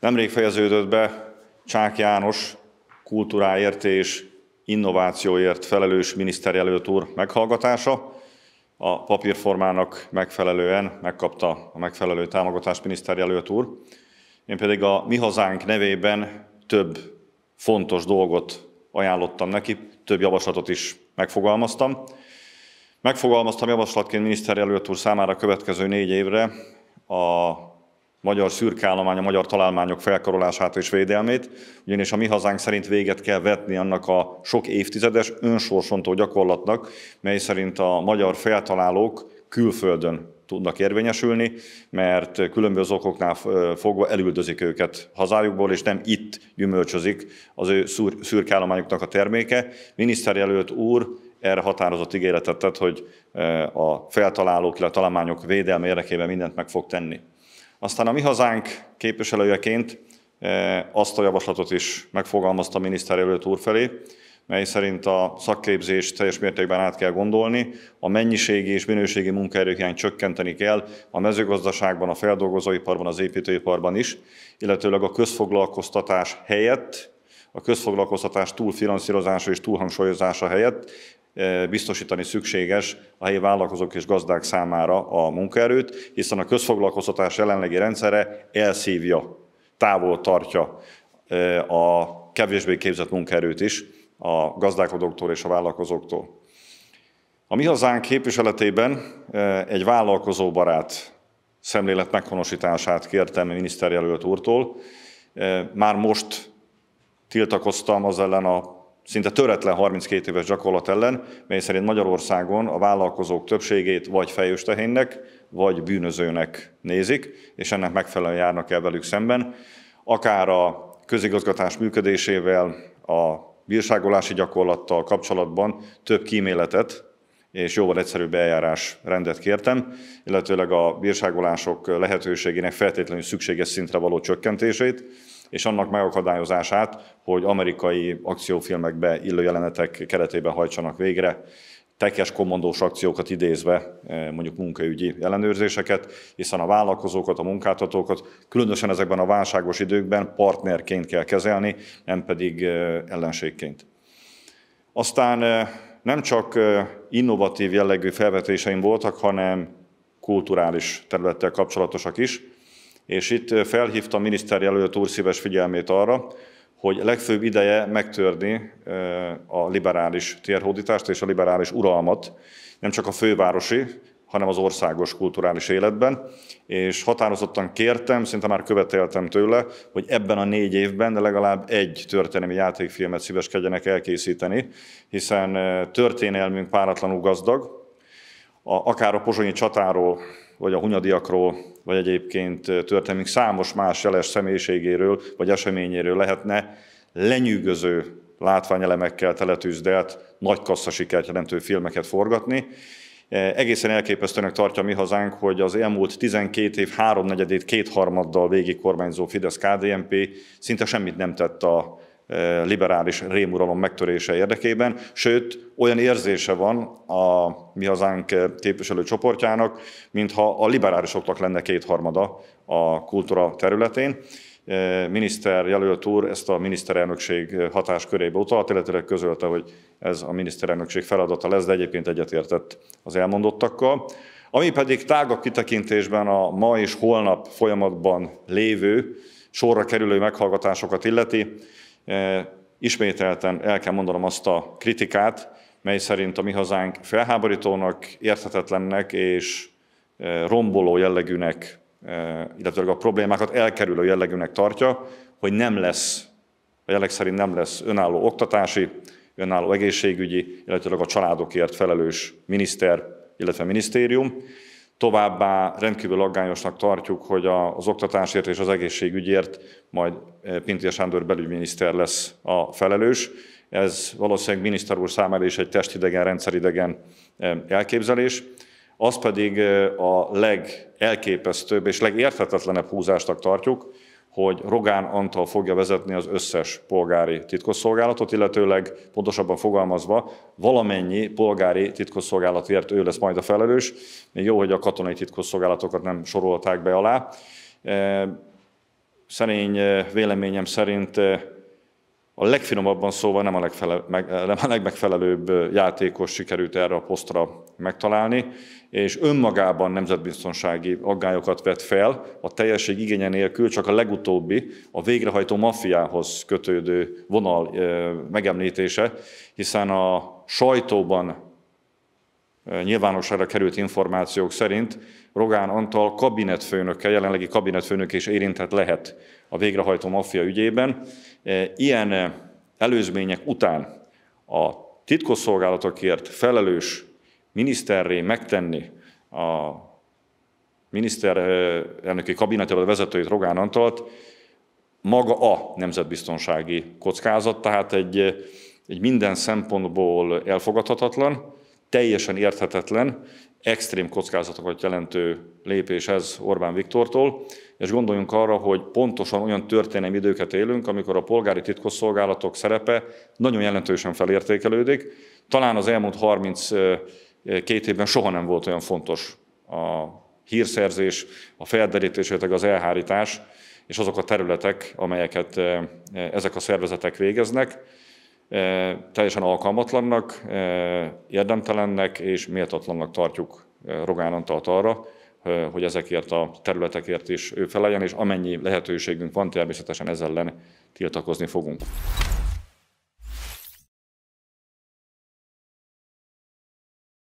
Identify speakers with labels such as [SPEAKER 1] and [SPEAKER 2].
[SPEAKER 1] Nemrég fejeződött be Csák János kultúráért és innovációért felelős miniszterjelölt úr meghallgatása. A papírformának megfelelően megkapta a megfelelő támogatást miniszterjelölt úr. Én pedig a Mi Hazánk nevében több fontos dolgot ajánlottam neki, több javaslatot is megfogalmaztam. Megfogalmaztam javaslatként miniszterjelölt úr számára a következő négy évre a magyar szürkállomány, a magyar találmányok felkarolását és védelmét, ugyanis a mi hazánk szerint véget kell vetni annak a sok évtizedes önsorsontó gyakorlatnak, mely szerint a magyar feltalálók külföldön tudnak érvényesülni, mert különböző okoknál fogva elüldözik őket hazájukból, és nem itt gyümölcsözik az ő szür szürkállományoknak a terméke. Miniszterjelölt úr erre határozott ígéretet tett, hogy a feltalálók, illetve találmányok védelme érdekében mindent meg fog tenni. Aztán a mi hazánk képviselőjeként eh, azt a javaslatot is megfogalmazta a miniszterjelölt úr felé, mely szerint a szakképzést teljes mértékben át kell gondolni, a mennyiségi és minőségi munkaerőhiányt csökkenteni kell a mezőgazdaságban, a feldolgozóiparban, az építőiparban is, illetőleg a közfoglalkoztatás helyett a közfoglalkoztatás túlfinanszírozása és túlhangsúlyozása helyett biztosítani szükséges a helyi vállalkozók és gazdák számára a munkaerőt, hiszen a közfoglalkoztatás jelenlegi rendszere elszívja, távol tartja a kevésbé képzett munkaerőt is a gazdálkodóktól és a vállalkozóktól. A Mi Hazánk képviseletében egy vállalkozóbarát szemlélet meghonosítását kértem a miniszterjelölt úrtól. Már most tiltakoztam az ellen a szinte töretlen 32 éves gyakorlat ellen, mely szerint Magyarországon a vállalkozók többségét vagy fejőstehénnek, vagy bűnözőnek nézik, és ennek megfelelően járnak el velük szemben, akár a közigazgatás működésével, a bírságolási gyakorlattal kapcsolatban több kíméletet és jóval egyszerűbb eljárás rendet kértem, illetőleg a bírságolások lehetőségének feltétlenül szükséges szintre való csökkentését, és annak megakadályozását, hogy amerikai akciófilmekbe illő jelenetek keretében hajtsanak végre, tekes kommandós akciókat idézve, eh, mondjuk munkaügyi ellenőrzéseket, hiszen a vállalkozókat, a munkáltatókat különösen ezekben a válságos időkben partnerként kell kezelni, nem pedig eh, ellenségként. Aztán eh, nem csak innovatív jellegű felvetéseim voltak, hanem kulturális területtel kapcsolatosak is. És itt felhívta a miniszterjelölt úr szíves figyelmét arra, hogy legfőbb ideje megtörni a liberális térhódítást és a liberális uralmat, nem csak a fővárosi, hanem az országos kulturális életben, és határozottan kértem, szinte már követeltem tőle, hogy ebben a négy évben de legalább egy történelmi játékfilmet szíveskedjenek elkészíteni, hiszen történelmünk páratlanul gazdag, a, akár a pozsonyi csatáról, vagy a hunyadiakról, vagy egyébként történik számos más jeles személyiségéről, vagy eseményéről lehetne lenyűgöző látványelemekkel teletűzdelt, nagy kasszasikert jelentő filmeket forgatni. Egészen elképesztőnek tartja mi hazánk, hogy az elmúlt 12 év háromnegyedét kétharmaddal végig kormányzó Fidesz-KDNP szinte semmit nem tett a liberális rémuralom megtörése érdekében, sőt, olyan érzése van a mi hazánk képviselő csoportjának, mintha a liberálisoknak lenne kétharmada a kultúra területén miniszter jelölt úr ezt a miniszterelnökség hatáskörébe utalt, illetve közölte, hogy ez a miniszterelnökség feladata lesz, de egyébként egyetértett az elmondottakkal. Ami pedig tágabb kitekintésben a ma és holnap folyamatban lévő, sorra kerülő meghallgatásokat illeti, Eh, ismételten el kell mondanom azt a kritikát, mely szerint a mi hazánk felháborítónak, érthetetlennek és eh, romboló jellegűnek, eh, illetve a problémákat elkerülő jellegűnek tartja, hogy nem lesz, a jelleg szerint nem lesz önálló oktatási, önálló egészségügyi, illetve a családokért felelős miniszter, illetve minisztérium. Továbbá rendkívül aggályosnak tartjuk, hogy az oktatásért és az egészségügyért majd eh, Pintér Sándor belügyminiszter lesz a felelős. Ez valószínűleg miniszter úr számára is egy testidegen, rendszeridegen eh, elképzelés. Az pedig eh, a legelképesztőbb és legérthetetlenebb húzásnak tartjuk, hogy Rogán Antal fogja vezetni az összes polgári titkosszolgálatot, illetőleg pontosabban fogalmazva valamennyi polgári titkosszolgálatért ő lesz majd a felelős. Még jó, hogy a katonai titkosszolgálatokat nem sorolták be alá. Ehm, szerény eh, véleményem szerint eh, a legfinomabban szóval nem a, legfele, meg, eh, nem a legmegfelelőbb eh, játékos sikerült erre a posztra megtalálni, és önmagában nemzetbiztonsági aggályokat vett fel, a teljesség igénye nélkül csak a legutóbbi, a végrehajtó maffiához kötődő vonal eh, megemlítése, hiszen a sajtóban nyilvánosságra került információk szerint Rogán Antal kabinetfőnöke, jelenlegi kabinetfőnök is érintett lehet a végrehajtó maffia ügyében. E, ilyen előzmények után a titkosszolgálatokért felelős miniszterré megtenni a miniszterelnöki e, kabinetjába vezetőjét Rogán Antalt, maga a nemzetbiztonsági kockázat, tehát egy, egy minden szempontból elfogadhatatlan, teljesen érthetetlen, extrém kockázatokat jelentő lépés ez Orbán Viktortól, és gondoljunk arra, hogy pontosan olyan történelmi időket élünk, amikor a polgári titkosszolgálatok szerepe nagyon jelentősen felértékelődik. Talán az elmúlt 32 évben soha nem volt olyan fontos a hírszerzés, a felderítés, az elhárítás, és azok a területek, amelyeket ezek a szervezetek végeznek teljesen alkalmatlannak, érdemtelennek és méltatlannak tartjuk Rogán Antalt arra, hogy ezekért a területekért is ő feleljen, és amennyi lehetőségünk van, természetesen ezzel ellen tiltakozni fogunk.